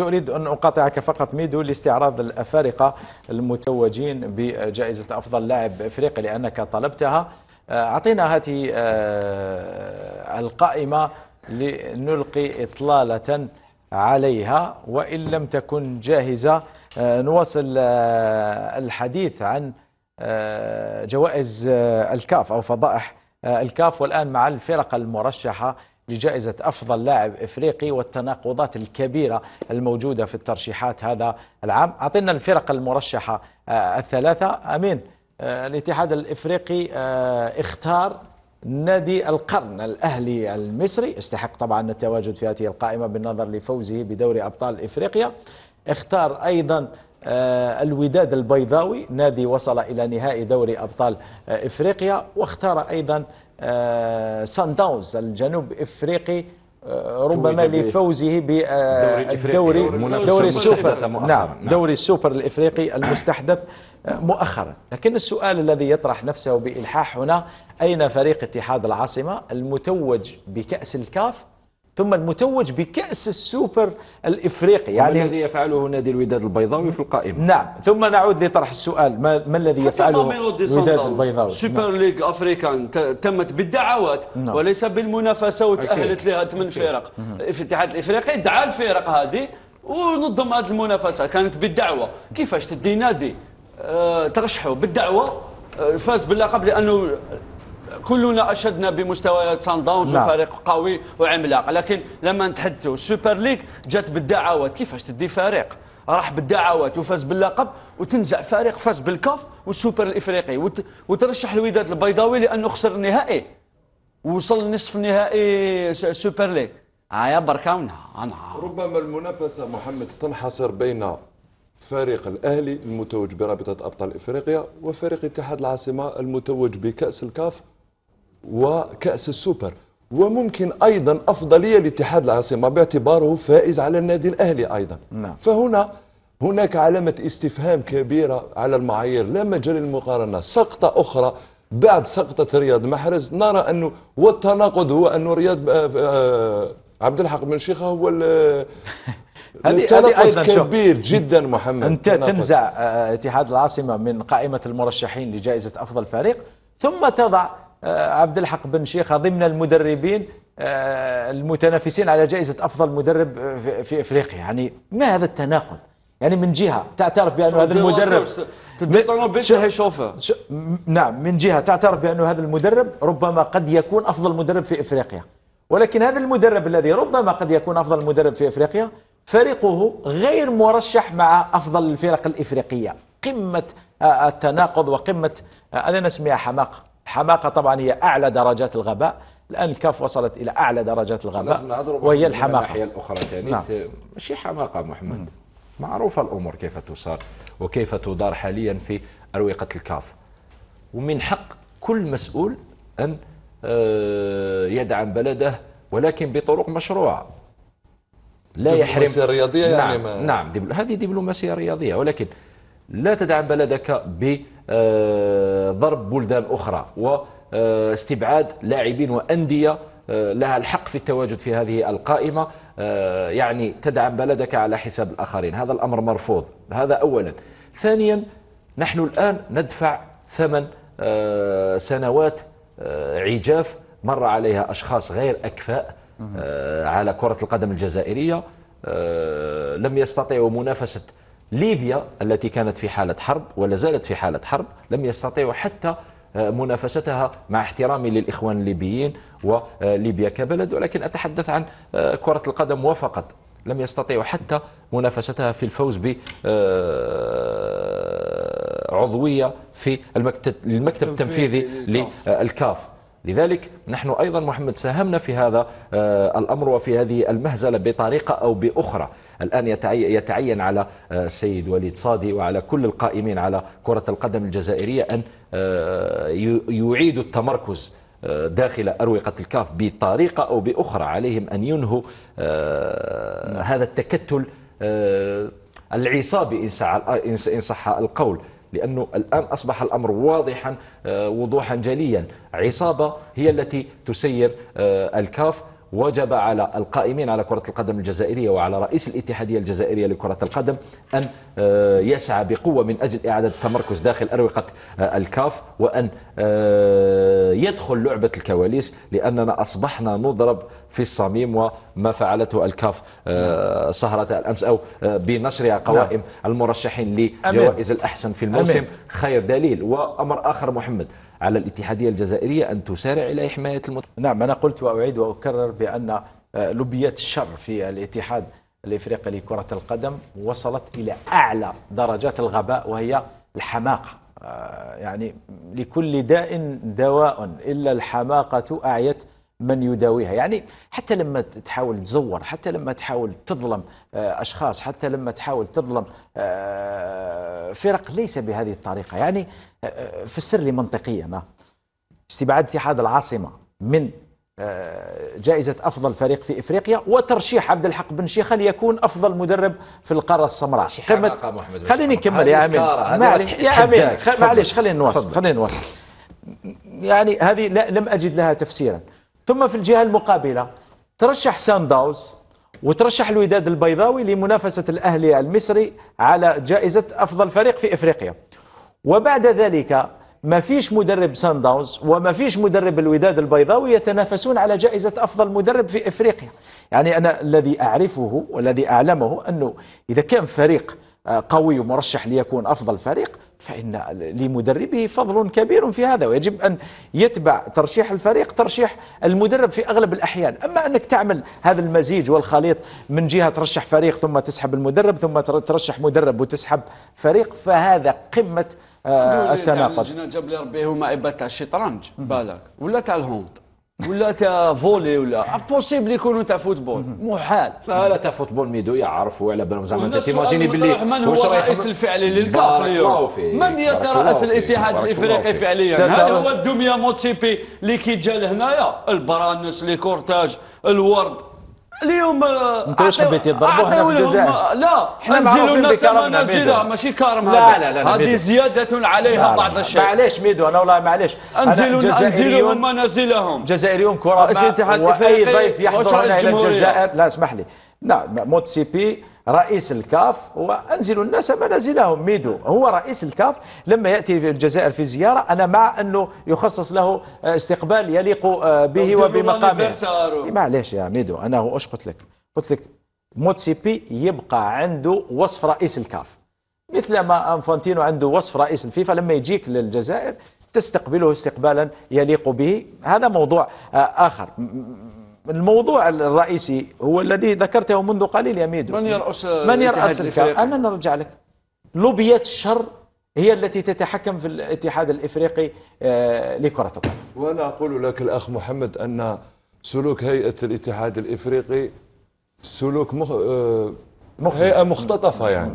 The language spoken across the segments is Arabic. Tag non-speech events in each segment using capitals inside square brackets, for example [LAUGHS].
أريد أن أقاطعك فقط ميدو لاستعراض الأفارقة المتوجين بجائزة أفضل لاعب إفريقي لأنك طلبتها آه، أعطينا هذه آه، القائمة لنلقي إطلالة عليها وإن لم تكن جاهزة آه، نواصل الحديث عن جوائز الكاف أو فضائح الكاف والآن مع الفرق المرشحة لجائزة أفضل لاعب إفريقي والتناقضات الكبيرة الموجودة في الترشيحات هذا العام أعطينا الفرق المرشحة آه، الثلاثة أمين آه، الاتحاد الإفريقي آه، اختار نادي القرن الأهلي المصري استحق طبعا التواجد في هذه القائمة بالنظر لفوزه بدوري أبطال إفريقيا اختار أيضا الوداد البيضاوي نادي وصل إلى نهائي دوري أبطال إفريقيا واختار أيضا سان آه، داونز الجنوب افريقي آه، ربما لفوزه بالدوري آه، دوري السوبر نعم،, نعم دوري السوبر الافريقي المستحدث مؤخرا لكن السؤال الذي يطرح نفسه بالحاح هنا اين فريق اتحاد العاصمه المتوج بكاس الكاف ثم المتوج بكأس السوبر الإفريقي يعني الذي يفعله نادي الوداد البيضاوي في القائمة نعم ثم نعود لطرح السؤال ما, ما الذي يفعله الوداد البيضاوي سوبر ليج ليغ أفريكان تمت بالدعوات نعم. وليس بالمنافسة وتأهلت لها ثمان فرق الاتحاد الإفريقي دعا الفرق هذه ونظم هذه المنافسة كانت بالدعوة كيفاش تدي نادي آه، ترشحه بالدعوة آه، فاز باللقب لأنه كلنا اشدنا بمستويات سان نعم. داونز وفريق قوي وعملاق لكن لما نتحدثوا السوبر ليج جات بالدعوات كيفاش تدي فريق راح بالدعوات وفاز باللقب وتنزع فريق فاز بالكاف والسوبر الافريقي وت... وترشح الوداد البيضاوي لانه خسر النهائي وصل نصف نهائي سوبر ليج هيا آه بركاونا ربما المنافسه محمد تنحصر بين فريق الاهلي المتوج برابطه ابطال افريقيا وفريق اتحاد العاصمه المتوج بكاس الكاف وكأس السوبر وممكن أيضا أفضلية لاتحاد العاصمة باعتباره فائز على النادي الأهلي أيضا نعم. فهنا هناك علامة استفهام كبيرة على المعايير لا مجال للمقارنة سقطة أخرى بعد سقطة رياض محرز نرى أنه والتناقض هو أنه رياض آه، آه، عبد الحق بن شيخة هو [LAUGHS] هذه ايضا كبير جدا محمد انت تنزع آه، اتحاد العاصمه من قائمه المرشحين لجائزه افضل فريق ثم تضع آه، عبد الحق بن شيخه ضمن المدربين آه، المتنافسين على جائزة أفضل مدرب في إفريقيا يعني ما هذا التناقض يعني من جهة تعترف بأن هذا المدرب نعم من جهة تعترف بأن هذا المدرب ربما قد يكون أفضل مدرب في إفريقيا ولكن هذا المدرب الذي ربما قد يكون أفضل مدرب في إفريقيا فريقه غير مرشح مع أفضل الفرق الإفريقية قمة آه، التناقض وقمة أنا نسميها حماقة الحماقة طبعا هي أعلى درجات الغباء الآن الكاف وصلت إلى أعلى درجات الغباء وهي الحماقة الناحية الأخرى يعني نعم. ماشي حماقة محمد م. معروفة الأمور كيف تصار وكيف تدار حاليا في أروقة الكاف ومن حق كل مسؤول أن آه، يدعم بلده ولكن بطرق مشروعة لا يحرم دبلوماسية رياضية يعني نعم يعني ما... نعم دبل... هذه دبلوماسية رياضية ولكن لا تدع بلدك بضرب بلدان أخرى واستبعاد لاعبين وأندية آه، لها الحق في التواجد في هذه القائمة آه، يعني تدعم بلدك على حساب الآخرين هذا الأمر مرفوض هذا أولا ثانيا نحن الآن ندفع ثمن آه، سنوات عجاف مر عليها أشخاص غير أكفاء على كرة القدم الجزائرية لم يستطيعوا منافسة ليبيا التي كانت في حالة حرب ولا زالت في حالة حرب لم يستطيعوا حتى آه، منافستها مع احترامي للإخوان الليبيين وليبيا كبلد ولكن أتحدث عن آه، كرة القدم وفقط لم يستطيعوا حتى منافستها في الفوز بعضوية آه، عضوية في المكتب التنفيذي للكاف لذلك نحن أيضا محمد ساهمنا في هذا الأمر وفي هذه المهزلة بطريقة أو بأخرى الآن يتعين على السيد آه، وليد صادي وعلى كل القائمين على كرة القدم الجزائرية أن آه، يعيدوا التمركز آه، داخل أروقة الكاف بطريقة أو بأخرى عليهم أن ينهوا هذا التكتل العصابي إن صح القول لأنه الآن أصبح الأمر واضحا وضوحا جليا عصابة هي التي تسير الكاف وجب على القائمين على كرة القدم الجزائرية وعلى رئيس الاتحادية الجزائرية لكرة القدم أن آه، يسعى بقوة من أجل إعادة التمركز داخل أروقة آه، الكاف وأن آه، يدخل لعبة الكواليس لأننا أصبحنا نضرب في الصميم وما فعلته الكاف سهرة الأمس أو بنشرها قوائم نعم. المرشحين لجوائز الأحسن في الموسم خير دليل وأمر آخر محمد على الاتحادية الجزائرية أن تسارع إلى حماية المت... نعم أنا قلت وأعيد وأكرر بأن آه، لبيات الشر في الاتحاد الإفريقي لكرة القدم وصلت إلى أعلى درجات الغباء وهي الحماقة آه، يعني لكل داء دواء إلا الحماقة أعيت من يداويها يعني حتى لما تحاول تزور حتى لما تحاول تظلم آه، أشخاص حتى لما تحاول تظلم آه، فرق ليس بهذه الطريقة يعني آه، فسر لي منطقيا استبعاد اتحاد العاصمة من جائزة أفضل فريق في إفريقيا وترشيح عبد الحق بن شيخة ليكون أفضل مدرب في القارة السمراء قمة خليني نكمل يا أمين يا أمين معليش خليني نواصل خليني نواصل يعني هذه لم أجد لها تفسيرا ثم في الجهة المقابلة ترشح سان داوز وترشح الوداد البيضاوي لمنافسة الأهلي المصري على جائزة أفضل فريق في إفريقيا وبعد ذلك ما فيش مدرب سان داونز وما فيش مدرب الوداد البيضاوي يتنافسون على جائزة أفضل مدرب في إفريقيا يعني أنا الذي أعرفه والذي أعلمه أنه إذا كان فريق قوي ومرشح ليكون أفضل فريق فإن لمدربه فضل كبير في هذا ويجب أن يتبع ترشيح الفريق ترشيح المدرب في أغلب الأحيان أما أنك تعمل هذا المزيج والخليط من جهة ترشح فريق ثم تسحب المدرب ثم ترشح مدرب وتسحب فريق فهذا قمة آه، التناقض جاب لي ربي هما عباد تاع الشطرنج بالك ولا تاع الهوند ولا تا فولي ولا امبوسيبل ah, يكونوا تاع فوتبول محال لا لا تاع فوتبول ميدو يعرفوا على بالهم زعما انت تيماجيني باللي من هو الرئيس الفعلي للكاف اليوم من هي رئيس الاتحاد الافريقي فعليا هذا هو الدميه موتيبي اللي كي جا لهنايا البرانس لي كورتاج الورد اليوم آه، انت واش حبيت يضربوا حنا في الجزائر آه، لا حنا نزيلوا الناس ما نزيلها آه، ماشي كارم لا لا لا هذه زياده عليها لا لا بعض الشيء معليش ميدو انا والله معليش نزيلوا نزيلوا منازلهم جزائريون كره واي ضيف يحضر هنا الجزائر لا اسمح لي لا موت سي بي رئيس الكاف وانزلوا الناس منازلهم ميدو هو رئيس الكاف لما ياتي في الجزائر في زياره انا مع انه يخصص له استقبال يليق آه، به وبمقامه معليش يا ميدو انا هو اش قلت لك قلت لك موتسيبي يبقى عنده وصف رئيس الكاف مثل ما انفانتينو عنده وصف رئيس الفيفا لما يجيك للجزائر تستقبله استقبالا يليق به هذا موضوع آه، اخر الموضوع الرئيسي هو الذي ذكرته منذ قليل يا ميدو من يرأس من يرأس الفريق؟ أنا نرجع لك لوبيات الشر هي التي تتحكم في الاتحاد الافريقي آه، لكره القدم. وانا اقول لك الاخ محمد ان سلوك هيئه الاتحاد الافريقي سلوك مخ... آه، مخزن. هيئه مختطفه يعني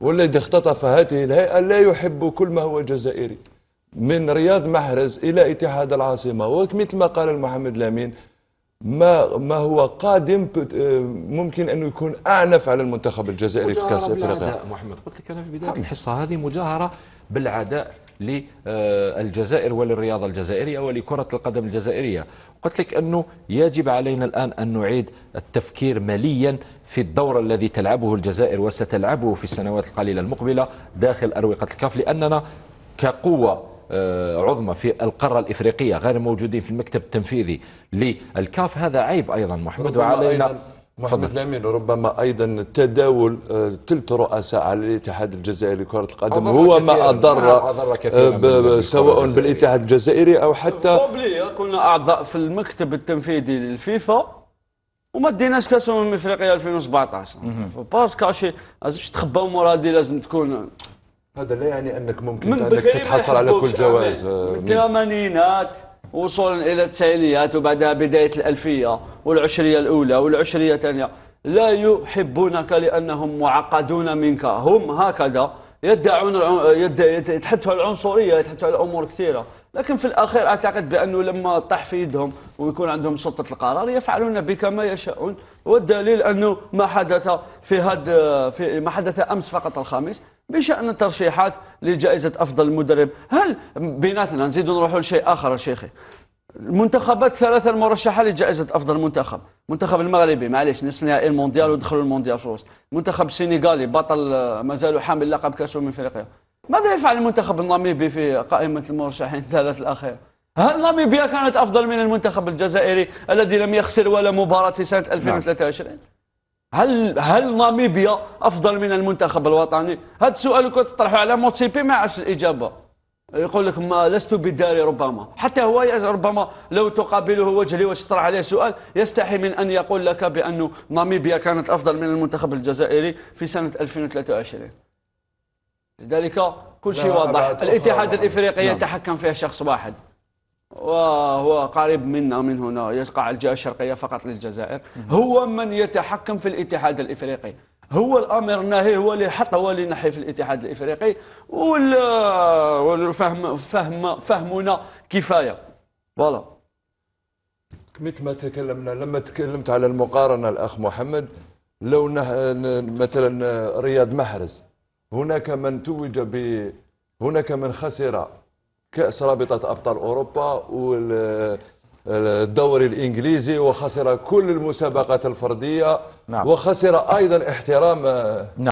والذي اختطف هذه الهيئه لا يحب كل ما هو جزائري من رياض محرز الى اتحاد العاصمه ومثل ما قال محمد لامين ما ما هو قادم آه، ممكن انه يكون اعنف على المنتخب الجزائري في كاس افريقيا محمد قلت لك انا في بدايه الحصه هذه مجاهره بالعداء للجزائر وللرياضه الجزائريه ولكره القدم الجزائريه قلت لك انه يجب علينا الان ان نعيد التفكير ماليا في الدور الذي تلعبه الجزائر وستلعبه في السنوات القليله المقبله داخل اروقه الكاف لاننا كقوه آه، عظمى في القارة الإفريقية غير موجودين في المكتب التنفيذي للكاف هذا عيب أيضا محمد وعلينا محمد الامين ربما ايضا تداول ثلث آه، رؤساء على الاتحاد الجزائري لكره القدم هو ما اضر نعم، آه، سواء بالاتحاد الجزائري او حتى كنا اعضاء في المكتب التنفيذي للفيفا وما ديناش كاس الامم الافريقيه 2017 باس كاشي لازمش تخبى مرادي لازم تكون هذا لا يعني انك ممكن انك تتحصل على كل جواز آه، من الثمانينات وصولا الى التسعينيات وبعدها بدايه الالفيه والعشريه الاولى والعشريه الثانيه لا يحبونك لانهم معقدون منك هم هكذا يدعون يتحدثوا عن العنصريه يتحدثوا عن امور كثيره لكن في الاخير اعتقد بانه لما طح في يدهم ويكون عندهم سلطه القرار يفعلون بك ما يشاءون والدليل انه ما حدث في هذا في ما حدث امس فقط الخامس بشأن الترشيحات لجائزة أفضل مدرب هل بيناتنا نزيد نروحوا لشيء آخر يا شيخي المنتخبات ثلاثة المرشحة لجائزة أفضل منتخب المنتخب المغربي معليش نصف نهائي المونديال ودخلوا المونديال في الوسط المنتخب السنغالي بطل مازال حامل لقب كأس من أفريقيا ماذا يفعل المنتخب الناميبي في قائمة المرشحين الثلاث الأخير هل ناميبيا كانت أفضل من المنتخب الجزائري الذي لم يخسر ولا مباراة في سنة 2023 نعم. هل هل ناميبيا افضل من المنتخب الوطني؟ هذا السؤال اللي كنت تطرحه على موتسيبي ما عرفش الاجابه. يقول لك ما لست بداري ربما، حتى هو ربما لو تقابله وجهي وتطرح عليه سؤال يستحي من ان يقول لك بانه ناميبيا كانت افضل من المنتخب الجزائري في سنه 2023. لذلك كل شيء واضح، الاتحاد الافريقي يتحكم فيه شخص واحد. وهو قريب منا من هنا يقع الجهة الشرقية فقط للجزائر هو من يتحكم في الاتحاد الإفريقي هو الامر الناهي هو اللي حط هو اللي نحي في الاتحاد الافريقي والفهم فهم فهمنا كفايه فوالا مثل ما تكلمنا لما تكلمت على المقارنه الاخ محمد لو نه... مثلا رياض محرز هناك من توج ب هناك من خسر كاس رابطه ابطال اوروبا والدوري الانجليزي وخسر كل المسابقات الفرديه نعم. وخسر ايضا احترام آه، نعم.